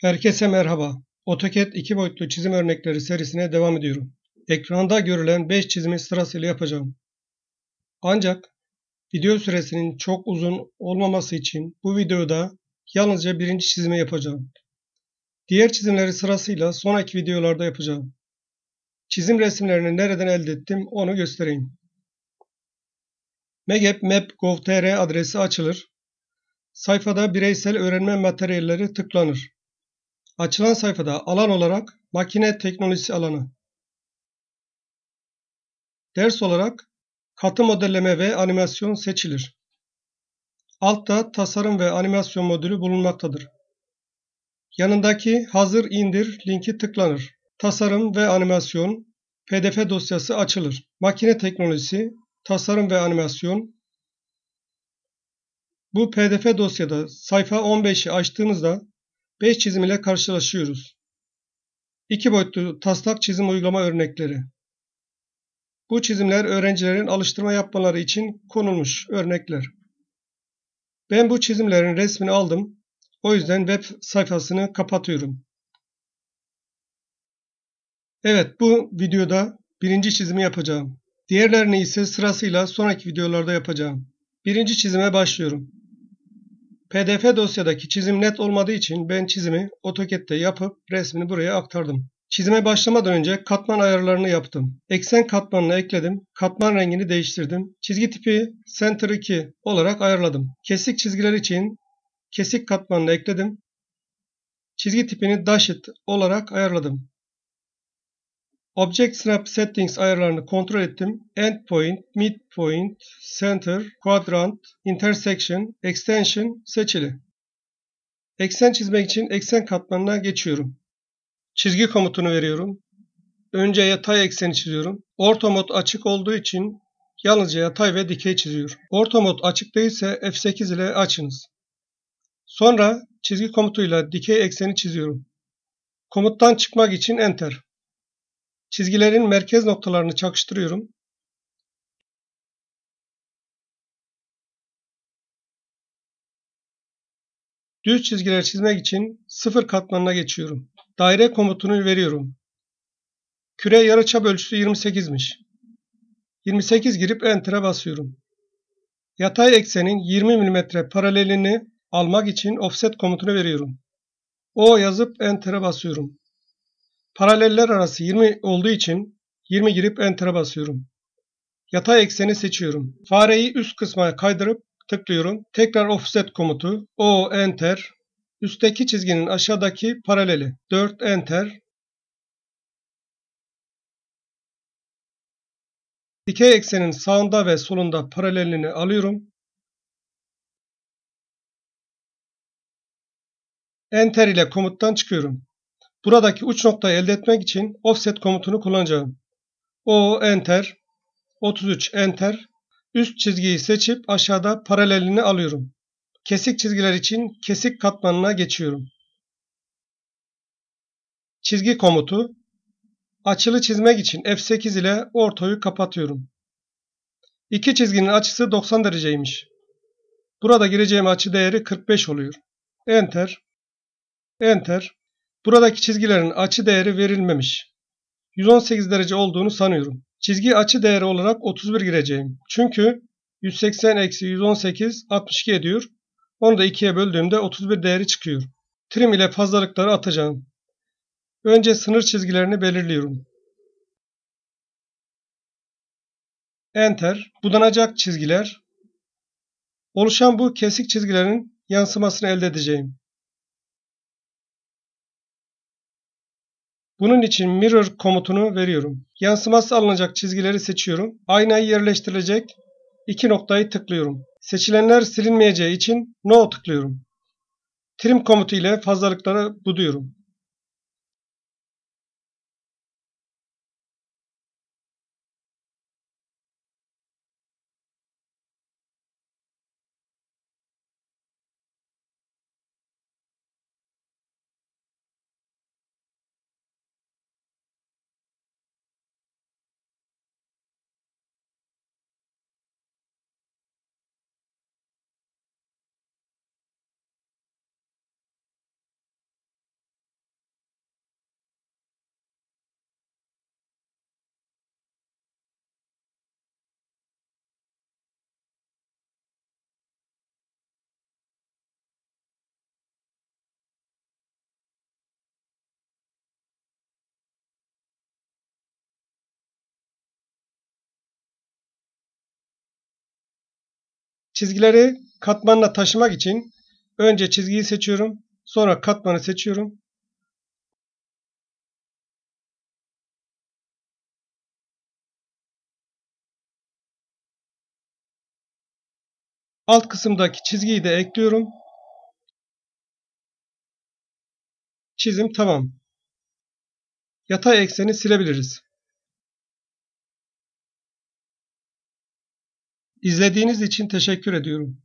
Herkese merhaba. AutoCAD 2 boyutlu çizim örnekleri serisine devam ediyorum. Ekranda görülen 5 çizimi sırasıyla yapacağım. Ancak video süresinin çok uzun olmaması için bu videoda yalnızca birinci çizimi yapacağım. Diğer çizimleri sırasıyla sonraki videolarda yapacağım. Çizim resimlerini nereden elde ettim onu göstereyim. Megap Map Gov.tr adresi açılır. Sayfada bireysel öğrenme materyalleri tıklanır. Açılan sayfada alan olarak makine teknolojisi alanı, ders olarak katı modelleme ve animasyon seçilir. Altta tasarım ve animasyon modülü bulunmaktadır. Yanındaki hazır indir linki tıklanır. Tasarım ve animasyon PDF dosyası açılır. Makine teknolojisi, tasarım ve animasyon. Bu PDF dosyada sayfa 15'i açtığınızda 5 çizim ile karşılaşıyoruz. İki boyutlu taslak çizim uygulama örnekleri. Bu çizimler öğrencilerin alıştırma yapmaları için konulmuş örnekler. Ben bu çizimlerin resmini aldım. O yüzden web sayfasını kapatıyorum. Evet bu videoda birinci çizimi yapacağım. Diğerlerini ise sırasıyla sonraki videolarda yapacağım. Birinci çizime başlıyorum. PDF dosyadaki çizim net olmadığı için ben çizimi AutoCAD'de yapıp resmini buraya aktardım. Çizime başlamadan önce katman ayarlarını yaptım. Eksen katmanını ekledim. Katman rengini değiştirdim. Çizgi tipi Center 2 olarak ayarladım. Kesik çizgiler için kesik katmanını ekledim. Çizgi tipini dashit olarak ayarladım. Object-Snap Settings ayarlarını kontrol ettim. Endpoint, Midpoint, Center, Quadrant, Intersection, Extension seçili. Eksen çizmek için eksen katmanına geçiyorum. Çizgi komutunu veriyorum. Önce yatay ekseni çiziyorum. Orta mod açık olduğu için yalnızca yatay ve dikey çiziyorum. Orta mod açık değilse F8 ile açınız. Sonra çizgi komutuyla dikey ekseni çiziyorum. Komuttan çıkmak için Enter. Çizgilerin merkez noktalarını çakıştırıyorum. Düz çizgiler çizmek için sıfır katmanına geçiyorum. Daire komutunu veriyorum. Küre yarıçap ölçüsü 28'miş. 28 girip Enter'a basıyorum. Yatay eksenin 20 mm paralelini almak için offset komutunu veriyorum. O yazıp Enter'a basıyorum. Paraleller arası 20 olduğu için 20 girip Enter'a basıyorum. Yatay ekseni seçiyorum. Fareyi üst kısma kaydırıp tıklıyorum. Tekrar offset komutu. O enter. Üstteki çizginin aşağıdaki paraleli. 4 enter. Dikey eksenin sağında ve solunda paralelini alıyorum. Enter ile komuttan çıkıyorum. Buradaki uç noktayı elde etmek için offset komutunu kullanacağım. O enter 33 enter üst çizgiyi seçip aşağıda paralelini alıyorum. Kesik çizgiler için kesik katmanına geçiyorum. Çizgi komutu açılı çizmek için F8 ile ortoyu kapatıyorum. İki çizginin açısı 90 dereceymiş. Burada gireceğim açı değeri 45 oluyor. Enter. Enter. Buradaki çizgilerin açı değeri verilmemiş. 118 derece olduğunu sanıyorum. Çizgi açı değeri olarak 31 gireceğim. Çünkü 180 eksi 118 62 ediyor. Onu da 2'ye böldüğümde 31 değeri çıkıyor. Trim ile fazlalıkları atacağım. Önce sınır çizgilerini belirliyorum. Enter. Budanacak çizgiler. Oluşan bu kesik çizgilerin yansımasını elde edeceğim. Bunun için mirror komutunu veriyorum. Yansıması alınacak çizgileri seçiyorum. Aynayı yerleştirilecek iki noktayı tıklıyorum. Seçilenler silinmeyeceği için no tıklıyorum. Trim komutu ile fazlalıkları buduyorum. Çizgileri katmanla taşımak için önce çizgiyi seçiyorum. Sonra katmanı seçiyorum. Alt kısımdaki çizgiyi de ekliyorum. Çizim tamam. Yatay ekseni silebiliriz. İzlediğiniz için teşekkür ediyorum.